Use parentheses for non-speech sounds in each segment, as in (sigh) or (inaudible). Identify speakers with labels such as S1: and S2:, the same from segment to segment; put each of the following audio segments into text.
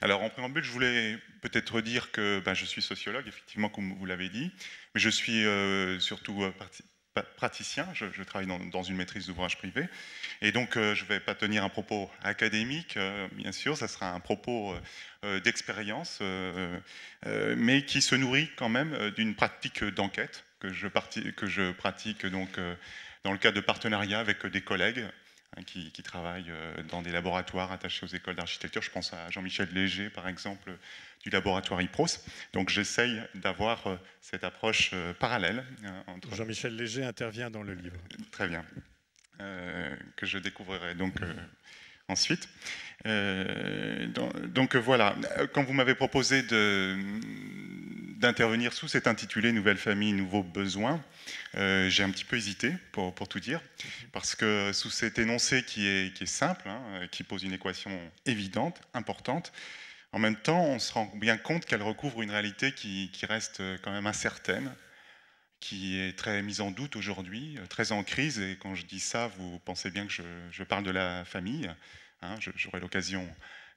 S1: Alors en préambule, je voulais peut-être dire que ben, je suis sociologue, effectivement, comme vous l'avez dit, mais je suis euh, surtout euh, praticien, je, travaille dans, une maîtrise d'ouvrage privé, et donc euh, je ne vais pas tenir un propos académique, bien sûr, ça sera un propos d'expérience, mais qui se nourrit quand même d'une pratique d'enquête que je, que je pratique donc dans le cadre de partenariats avec des collègues Hein, qui, travaillent euh, dans des laboratoires attachés aux écoles d'architecture. Je pense à Jean-Michel Léger, par exemple, du laboratoire IPROS. Donc j'essaye d'avoir euh, cette approche euh, parallèle.
S2: Hein, entre... Jean-Michel Léger intervient dans le livre.
S1: Très bien. que je découvrirai donc ensuite. Euh, donc, euh, voilà, euh, quand vous m'avez proposé d'intervenir sous cet intitulé Nouvelle famille, nouveaux besoins, j'ai un petit peu hésité, pour, tout dire, parce que sous cet énoncé qui est, qui est simple, hein, qui pose une équation évidente, importante, en même temps, on se rend bien compte qu'elle recouvre une réalité qui, reste quand même incertaine, qui est très mise en doute aujourd'hui, très en crise. Et quand je dis ça, vous pensez bien que je, je parle de la famille, Hein, j'aurai l'occasion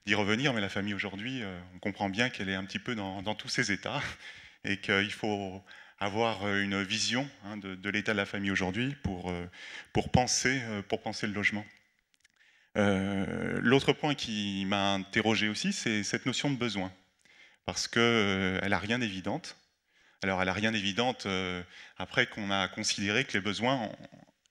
S1: d'y revenir, mais la famille aujourd'hui, euh, on comprend bien qu'elle est un petit peu dans, tous ses états (laughs) et qu'il faut avoir euh, une vision hein, de, l'état de la famille aujourd'hui pour, euh, pour, penser, pour penser le logement. L'autre point qui m'a interrogé aussi, c'est cette notion de besoin, parce qu'elle elle n'a rien d'évidente. Alors elle n'a rien d'évidente après qu'on a considéré que les besoins,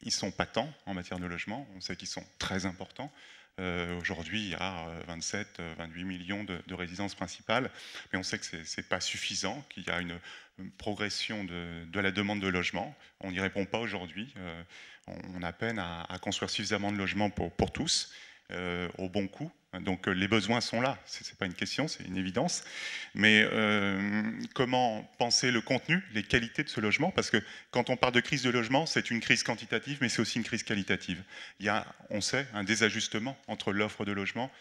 S1: ils sont patents en matière de logement, on sait qu'ils sont très importants, euh, aujourd'hui, il y a 27, euh, 28 euh, millions de, résidences principales, mais on sait que ce n'est pas suffisant, qu'il y a une, progression de, la demande de logement. On n'y répond pas aujourd'hui. on a peine à, construire suffisamment de logements pour tous. Euh, au bon coût. Donc euh, les besoins sont là, ce n'est pas une question, c'est une évidence. Mais euh, comment penser le contenu, les qualités de ce logement Parce que quand on parle de crise de logement, c'est une crise quantitative, mais c'est aussi une crise qualitative. Il y a, on sait, un désajustement entre l'offre de logement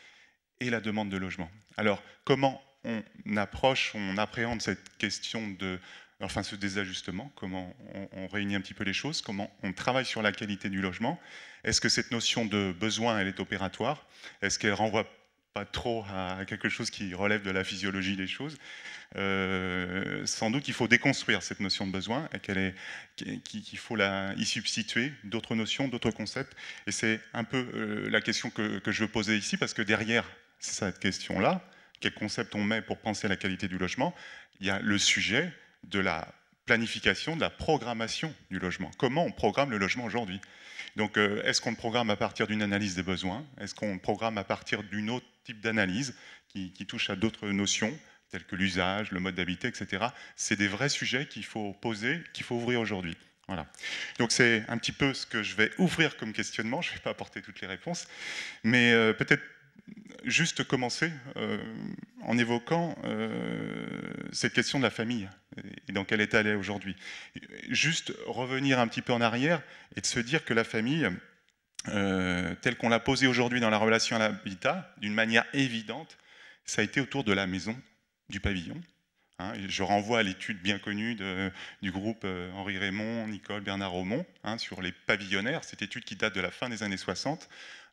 S1: et la demande de logement. Alors comment on approche, on appréhende cette question de enfin ce désajustement, comment on, réunit un petit peu les choses, comment on travaille sur la qualité du logement. Est-ce que cette notion de besoin, elle est opératoire Est-ce qu'elle renvoie pas trop à quelque chose qui relève de la physiologie des choses. Euh, sans doute qu'il faut déconstruire cette notion de besoin et qu'il faut la, y substituer d'autres notions, d'autres concepts. Et c'est un peu euh, la question que, que, je veux poser ici parce que derrière cette question-là, quel concept on met pour penser à la qualité du logement, il y a le sujet de la planification, de la programmation du logement. Comment on programme le logement aujourd'hui Donc, euh, est-ce qu'on programme à partir d'une analyse des besoins Est-ce qu'on programme à partir d'un autre type d'analyse qui, touche à d'autres notions telles que l'usage, le mode d'habiter, etc. C'est des vrais sujets qu'il faut poser, qu'il faut ouvrir aujourd'hui. Voilà. Donc c'est un petit peu ce que je vais ouvrir comme questionnement. Je ne vais pas apporter toutes les réponses, mais euh, peut-être juste commencer euh, en évoquant cette question de la famille et dans quel état elle est aujourd'hui. Juste revenir un petit peu en arrière et de se dire que la famille, euh, telle qu'on l'a posée aujourd'hui dans la relation à l'habitat, d'une manière évidente, ça a été autour de la maison, du pavillon. Hein, je renvoie à l'étude bien connue du groupe euh, Henri Raymond, Nicole, Bernard Aumont, hein, sur les pavillonnaires, cette étude qui date de la fin des années 60.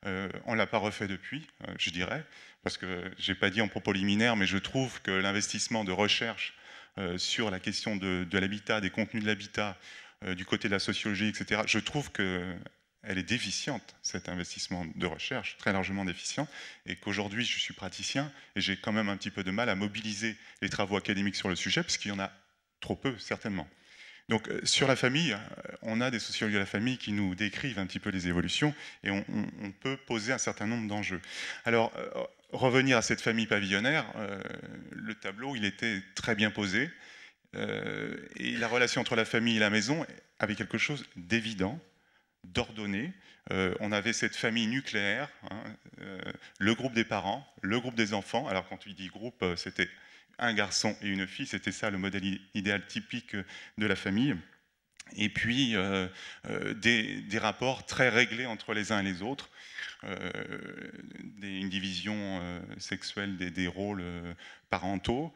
S1: Euh, on ne l'a pas refait depuis, je dirais, parce que je n'ai pas dit en propos liminaire, mais je trouve que l'investissement de recherche euh, sur la question de, l'habitat, des contenus de l'habitat, euh, du côté de la sociologie, etc., je trouve qu'elle est déficiente, cet investissement de recherche, très largement déficient, et qu'aujourd'hui, je suis praticien, et j'ai quand même un petit peu de mal à mobiliser les travaux académiques sur le sujet, parce qu'il y en a trop peu, certainement. Donc euh, sur la famille, on a des sociologues de la famille qui nous décrivent un petit peu les évolutions et on, on peut poser un certain nombre d'enjeux. Alors revenir à cette famille pavillonnaire, euh, le tableau, il était très bien posé. Euh, et la relation entre la famille et la maison avait quelque chose d'évident, d'ordonné. Euh, on avait cette famille nucléaire, hein, le groupe des parents, le groupe des enfants. Alors quand tu dis groupe, c'était un garçon et une fille, c'était ça le modèle idéal typique de la famille et puis euh, euh, des, rapports très réglés entre les uns et les autres, euh, une division sexuelle des, rôles parentaux,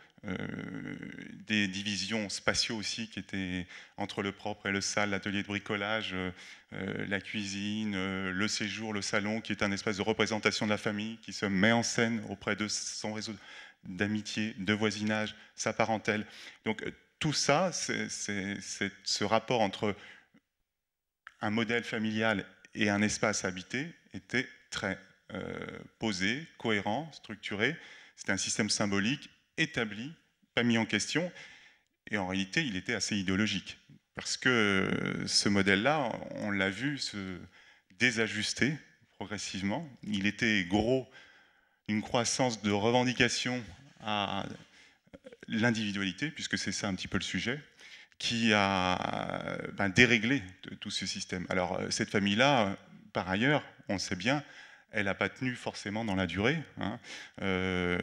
S1: des divisions spatiaux aussi qui étaient entre le propre et le sale, l'atelier de bricolage, la cuisine, le séjour, le salon, qui est un espace de représentation de la famille, qui se met en scène auprès de son réseau d'amitié, de voisinage, sa parentèle. Donc tout ça, ce rapport entre un modèle familial et un espace habité était très euh, posé, cohérent, structuré. C'était un système symbolique établi, pas mis en question. Et en réalité, il était assez idéologique. Parce que euh, ce modèle-là, on l'a vu se désajuster progressivement. Il était gros, une croissance de revendications à l'individualité, puisque c'est ça un petit peu le sujet, qui a ben, déréglé tout ce système. Alors euh, cette famille-là, euh, par ailleurs, on le sait bien, elle n'a pas tenu forcément dans la durée. Hein. Euh,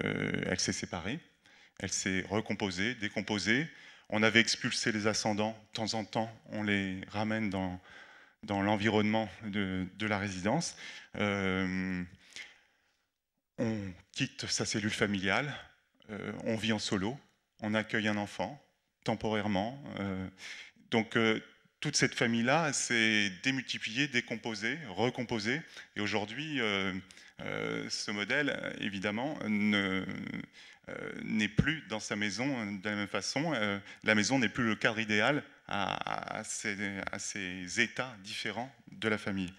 S1: elle s'est séparée, elle s'est recomposée, décomposée. On avait expulsé les ascendants, de temps en temps, on les ramène dans, dans l'environnement de, de, la résidence. on quitte sa cellule familiale, on vit en solo, on accueille un enfant, temporairement. Euh, donc euh, toute cette famille-là s'est démultipliée, décomposée, recomposée. Et aujourd'hui, euh, ce modèle, évidemment, n'est plus dans sa maison de la même façon. la maison n'est plus le cadre idéal à, ces, états différents de la famille.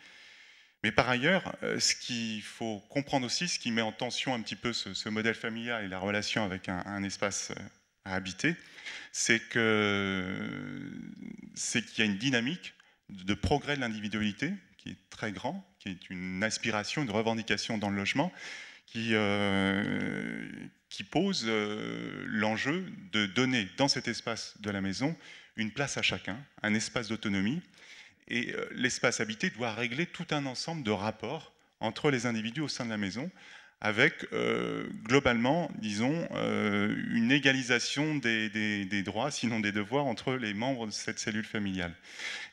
S1: Mais par ailleurs, ce qu'il faut comprendre aussi, ce qui met en tension un petit peu ce, modèle familial et la relation avec un, un espace habiter, c'est qu'il y a une dynamique de progrès de l'individualité qui est très grand, qui est une aspiration, une revendication dans le logement, qui, euh, qui pose euh, l'enjeu de donner dans cet espace de la maison une place à chacun, un espace d'autonomie. Et euh, l'espace habité doit régler tout un ensemble de rapports entre les individus au sein de la maison, avec euh, globalement, disons, euh, une égalisation des, droits, sinon des devoirs, entre les membres de cette cellule familiale.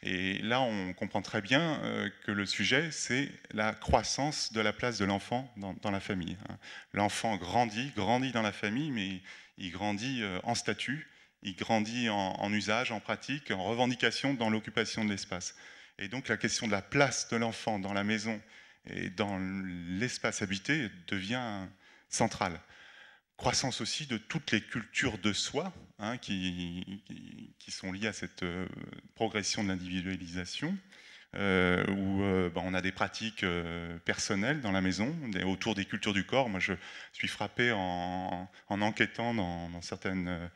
S1: Et là, on comprend très bien euh, que le sujet, c'est la croissance de la place de l'enfant dans, la famille. Hein. L'enfant grandit, grandit dans la famille, mais il grandit en statut, il grandit en usage, en pratique, en revendication dans l'occupation de l'espace. Et donc la question de la place de l'enfant dans la maison, et dans l'espace habité devient central. Croissance aussi de toutes les cultures de soi hein, qui, sont liées à cette euh, progression de l'individualisation. Euh, où euh, bah, on a des pratiques personnelles dans la maison, autour des cultures du corps. Moi, je suis frappé en, enquêtant dans, dans certaines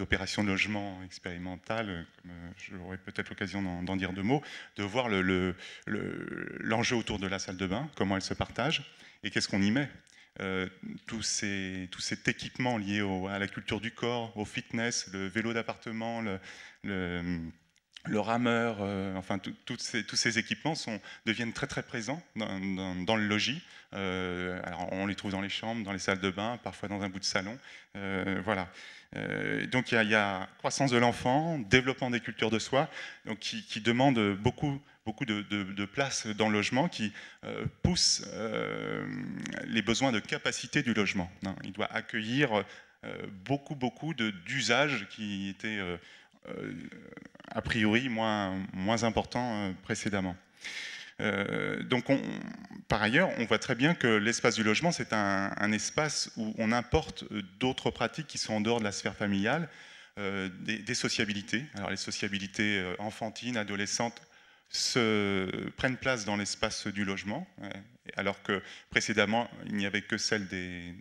S1: opérations de logement expérimentales, euh, j'aurai peut-être l'occasion d'en dire deux mots, de voir l'enjeu autour de la salle de bain, comment elle se partage et qu'est-ce qu'on y met. Euh, tout, ces, cet équipement lié à la culture du corps, au fitness, le vélo d'appartement, le le rameur, euh, enfin tous ces équipements sont, deviennent très très présents dans, le logis. Euh, alors on les trouve dans les chambres, dans les salles de bain, parfois dans un bout de salon. Euh, voilà. donc il y, a croissance de l'enfant, développement des cultures de soi, donc qui, qui demande beaucoup beaucoup de, de, place dans le logement qui pousse les besoins de capacité du logement. Il doit accueillir beaucoup beaucoup d'usages qui étaient euh, a priori moins, moins important euh, précédemment. Euh, donc, par ailleurs, on voit très bien que l'espace du logement, c'est un, espace où on importe d'autres pratiques qui sont en dehors de la sphère familiale, des, sociabilités. Alors, les sociabilités enfantines, adolescentes, prennent place dans l'espace du logement, hein, alors que précédemment, il n'y avait que celle des,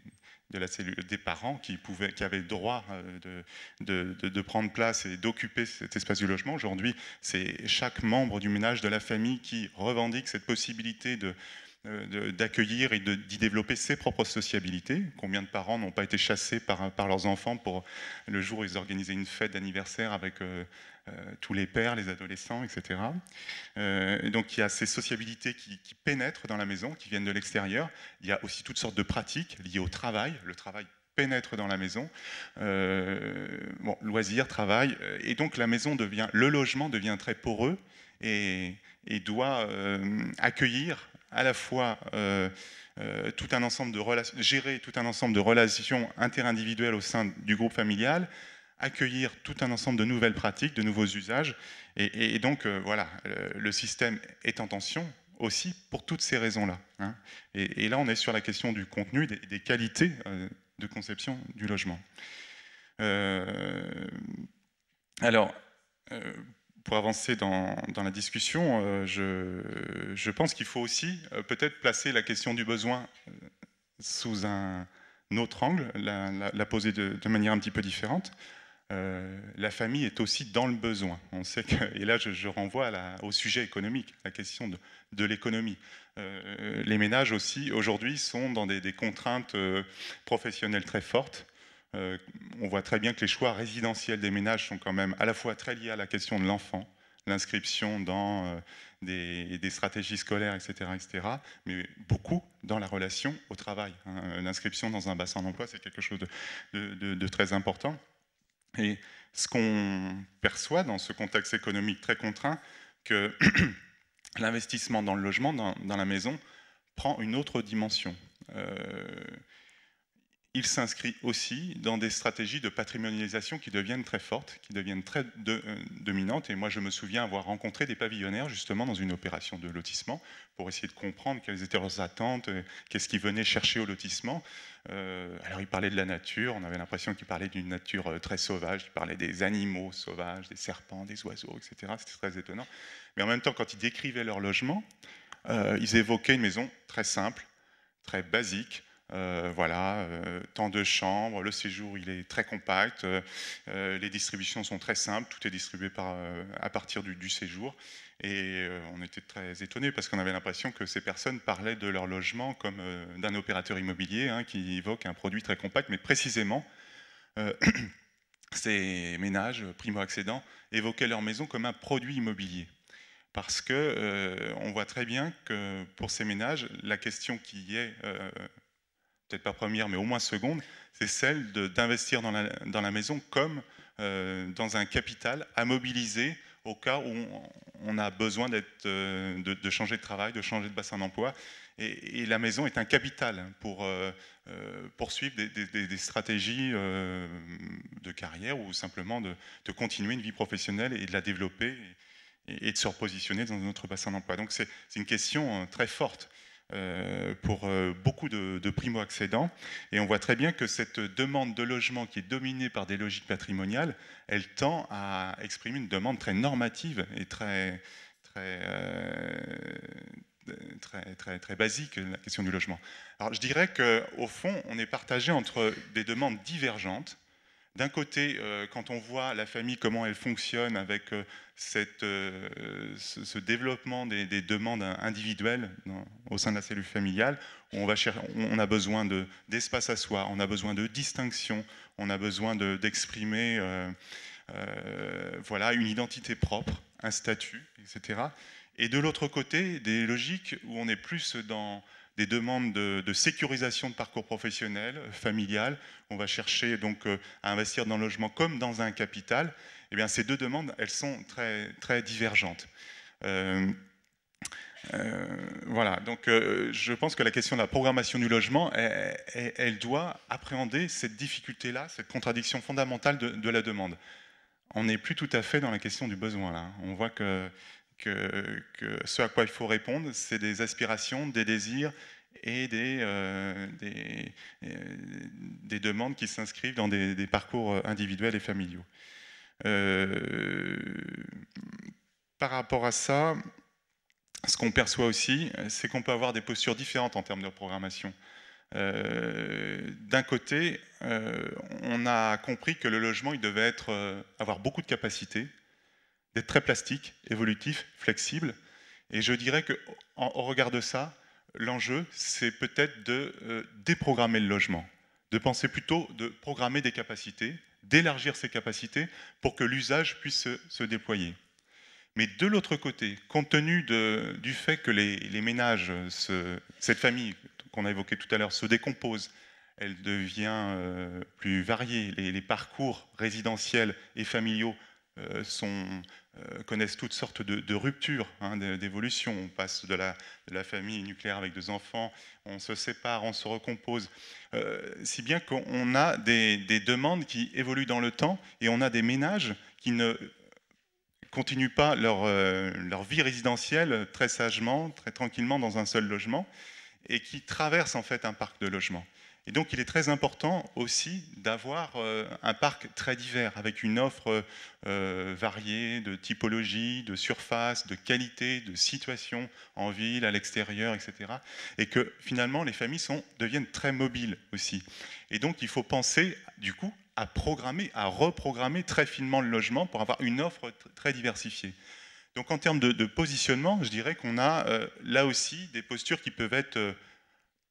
S1: des parents qui, pouvaient, qui avaient droit euh, de prendre place et d'occuper cet espace du logement. Aujourd'hui, c'est chaque membre du ménage de la famille qui revendique cette possibilité de, euh, d'accueillir et d'y développer ses propres sociabilités. Combien de parents n'ont pas été chassés par, par, leurs enfants pour le jour où ils organisaient une fête d'anniversaire avec euh, euh, tous les pères, les adolescents, etc. donc il y a ces sociabilités qui, pénètrent dans la maison, qui viennent de l'extérieur. Il y a aussi toutes sortes de pratiques liées au travail. Le travail pénètre dans la maison. bon, loisirs, travail. Et donc la maison devient, le logement devient très poreux et, et doit accueillir à la fois euh, euh, tout un ensemble de relations, gérer tout un ensemble de relations interindividuelles au sein du groupe familial, accueillir tout un ensemble de nouvelles pratiques, de nouveaux usages. Et, donc, euh, voilà, le, système est en tension aussi pour toutes ces raisons-là. Hein. Et, là, on est sur la question du contenu, des, des qualités de conception du logement. alors, pour avancer dans, la discussion, euh, je, pense qu'il faut aussi euh, peut-être placer la question du besoin euh, sous un, autre angle, la, poser de, manière un petit peu différente. la famille est aussi dans le besoin. et là, je, renvoie au sujet économique, la question de, l'économie. les ménages aussi, aujourd'hui, sont dans des contraintes professionnelles très fortes on voit très bien que les choix résidentiels des ménages sont quand même à la fois très liés à la question de l'enfant, l'inscription dans euh, des, stratégies scolaires, etc., etc., mais beaucoup dans la relation au travail. Hein. Euh, l'inscription dans un bassin d'emploi, c'est quelque chose de, très important. Et ce qu'on perçoit dans ce contexte économique très contraint, que (clears throat) l'investissement dans le logement, dans, la maison, prend une autre dimension. Euh, il s'inscrit aussi dans des stratégies de patrimonialisation qui deviennent très fortes, qui deviennent très euh, dominantes. Et moi, je me souviens avoir rencontré des pavillonnaires justement dans une opération de lotissement pour essayer de comprendre quelles étaient leurs attentes, euh, qu'est-ce qu'ils venaient chercher au lotissement. Euh, alors, ils parlaient de la nature, on avait l'impression qu'ils parlaient d'une nature très sauvage, ils parlaient des animaux sauvages, des serpents, des oiseaux, etc. C'était très étonnant. Mais en même temps, quand ils décrivaient leur logement, ils évoquaient une maison très simple, très basique, euh, voilà, euh, tant de chambres, le séjour il est très compact, euh, les distributions sont très simples, tout est distribué à partir du, séjour. Et on était très étonné parce qu'on avait l'impression que ces personnes parlaient de leur logement comme d'un opérateur immobilier hein, qui évoque un produit très compact, mais précisément, (clears throat) ces ménages primo-accédants évoquaient leur maison comme un produit immobilier parce que on voit très bien que pour ces ménages, la question qui est peut-être pas première, mais au moins seconde, c'est celle d'investir dans la, maison comme euh, dans un capital à mobiliser au cas où on, a besoin euh, de, changer de travail, de changer de bassin d'emploi. Et, la maison est un capital pour euh, poursuivre des, stratégies de carrière ou simplement de, continuer une vie professionnelle et de la développer et, et de se repositionner dans notre bassin d'emploi. Donc c'est une question très forte. Euh, pour euh, beaucoup de, primo-accédants. Et on voit très bien que cette demande de logement qui est dominée par des logiques patrimoniales, elle tend à exprimer une demande très normative et très, très, euh, Très, très, très, basique, la question du logement. Alors je dirais qu'au fond, on est partagé entre des demandes divergentes, d'un côté, euh, quand on voit la famille, comment elle fonctionne avec euh, cette, euh, ce, développement des, demandes individuelles au sein de la cellule familiale, on, on a besoin d'espace à soi, on a besoin de distinction, on a besoin d'exprimer voilà, une identité propre, un statut, etc. Et de l'autre côté, des logiques où on est plus dans des demandes de, sécurisation de parcours professionnel, euh, familial. On va chercher donc euh, à investir dans le logement comme dans un capital. Eh bien, ces deux demandes, elles sont très, très divergentes. Euh, voilà, donc je pense que la question de la programmation du logement, elle, doit appréhender cette difficulté-là, cette contradiction fondamentale de, de la demande. On n'est plus tout à fait dans la question du besoin là. On voit que que, ce à quoi il faut répondre, c'est des aspirations, des désirs et des, euh, euh, demandes qui s'inscrivent dans des, parcours individuels et familiaux. Euh, par rapport à ça, ce qu'on perçoit aussi, c'est qu'on peut avoir des postures différentes en termes de programmation. D'un côté, on a compris que le logement, il devait être, avoir beaucoup de capacités, d'être très plastique, évolutif, flexible. Et je dirais qu'au regard de ça, l'enjeu, c'est peut-être de euh, déprogrammer le logement, de penser plutôt de programmer des capacités, d'élargir ces capacités pour que l'usage puisse se, déployer. Mais de l'autre côté, compte tenu du fait que les, ménages, cette famille qu'on a évoquée tout à l'heure, se décompose, elle devient euh, plus variée, les parcours résidentiels et familiaux euh, euh, connaissent toutes sortes de, ruptures, hein, d'évolutions. On passe de la, famille nucléaire avec deux enfants, on se sépare, on se recompose. Euh, si bien qu'on a des, demandes qui évoluent dans le temps et on a des ménages qui ne continuent pas leur, leur vie résidentielle très sagement, très tranquillement dans un seul logement et qui traversent en fait un parc de logements. Et donc il est très important aussi d'avoir euh, un parc très divers, avec une offre euh, variée de typologie, de surface, de qualité, de situation en ville, à l'extérieur, etc. Et que finalement les familles sont, deviennent très mobiles aussi. Et donc il faut penser du coup à programmer, à reprogrammer très finement le logement pour avoir une offre très diversifiée. Donc en termes de, positionnement, je dirais qu'on a euh, là aussi des postures qui peuvent être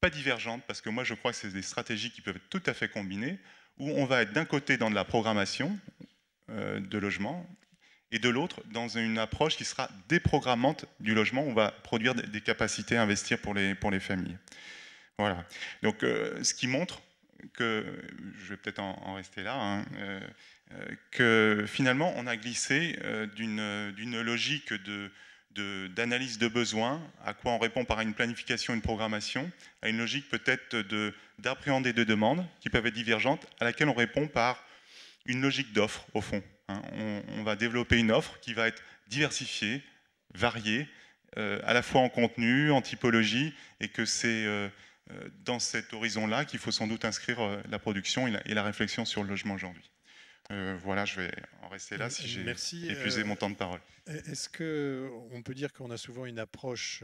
S1: divergentes, parce que moi je crois que c'est des stratégies qui peuvent être tout à fait combinées, où on va être d'un côté dans de la programmation euh, de logement, et de l'autre dans une approche qui sera déprogrammante du logement, on va produire des capacités à investir pour les, pour les familles. Voilà. Donc euh, ce qui montre que, je vais peut-être en, rester là, hein, euh, que finalement on a glissé d'une logique de d'analyse de, besoins, à quoi on répond par une planification, une programmation, à une logique peut-être d'appréhender des demandes qui peuvent être divergentes, à laquelle on répond par une logique d'offre, au fond. Hein. on, va développer une offre qui va être diversifiée, variée, euh, à la fois en contenu, en typologie, et que c'est euh, euh, dans cet horizon-là qu'il faut sans doute inscrire la production et la réflexion sur le logement aujourd'hui. Euh, voilà, je vais
S2: en rester là euh, si j'ai épuisé euh, mon temps de parole. Est-ce que on peut dire qu'on a souvent une approche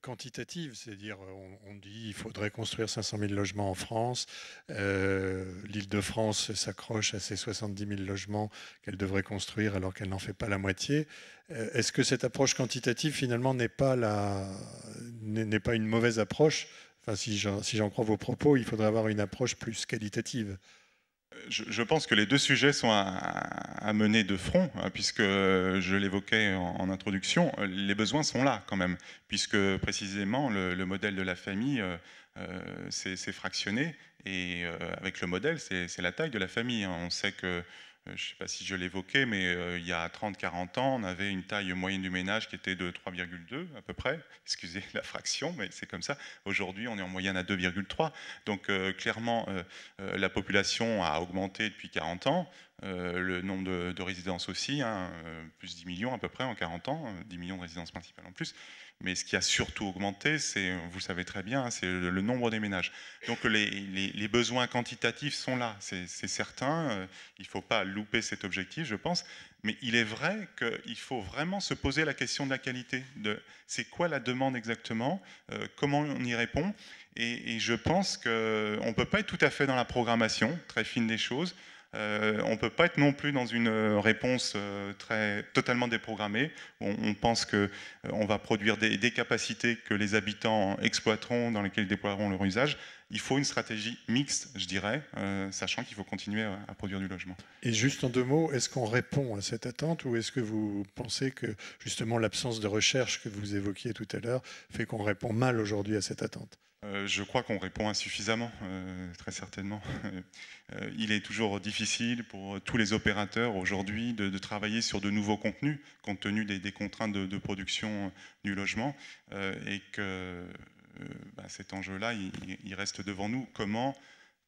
S2: quantitative, c'est-à-dire on, dit il faudrait construire 500 000 logements en France, l'Île-de-France s'accroche à ses 70 000 logements qu'elle devrait construire alors qu'elle n'en fait pas la moitié. Est-ce que cette approche quantitative finalement n'est pas, la, n'est pas une mauvaise approche Enfin, si j'en crois vos propos, il faudrait avoir une approche plus qualitative
S1: je, pense que les deux sujets sont à, mener de front, hein, puisque je l'évoquais en, introduction, les besoins sont là quand même, puisque précisément le, modèle de la famille euh, euh, s'est fractionné, et euh, avec le modèle, c'est la taille de la famille. Hein. On sait que euh, je ne sais pas si je l'évoquais, mais euh, il y a 30-40 ans, on avait une taille moyenne du ménage qui était de 3,2 à peu près. (laughs) Excusez la fraction, mais c'est comme ça. Aujourd'hui, on est en moyenne à 2,3. Donc euh, clairement, la population a augmenté depuis 40 ans. le nombre de, résidences aussi, hein, plus 10 millions à peu près en 40 ans, 10 millions de résidences principales en plus. Mais ce qui a surtout augmenté, c'est, vous le savez très bien, hein, c'est le, nombre des ménages. Donc les, besoins quantitatifs sont là, c'est certain. Euh, il ne faut pas louper cet objectif, je pense. Mais il est vrai qu'il faut vraiment se poser la question de la qualité. c'est quoi la demande exactement euh, Comment on y répond et, je pense qu'on ne peut pas être tout à fait dans la programmation très fine des choses. Euh, on ne peut pas être non plus dans une euh, réponse euh, très, totalement déprogrammée. On, on pense qu'on va produire des, capacités que les habitants exploiteront, dans lesquelles ils déploieront leur usage. Il faut une stratégie mixte, je dirais, sachant qu'il faut continuer à, produire du logement.
S2: Et juste en deux mots, est-ce qu'on répond à cette attente ou est-ce que vous pensez que justement l'absence de recherche que vous évoquiez tout à l'heure fait qu'on répond mal aujourd'hui à cette attente
S1: euh, je crois qu'on répond insuffisamment, euh, très certainement. (laughs) Euh, il est toujours difficile pour tous les opérateurs aujourd'hui de, travailler sur de nouveaux contenus, compte tenu des, contraintes de, production du logement, et que bah, cet enjeu-là, il, reste devant nous. Comment,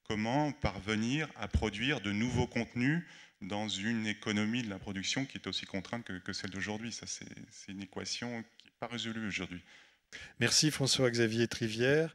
S1: comment parvenir à produire de nouveaux contenus dans une économie de la production qui est aussi contrainte que, celle d'aujourd'hui Ça, c'est une équation qui n'est pas résolue aujourd'hui. Merci
S2: François-Xavier Trivière.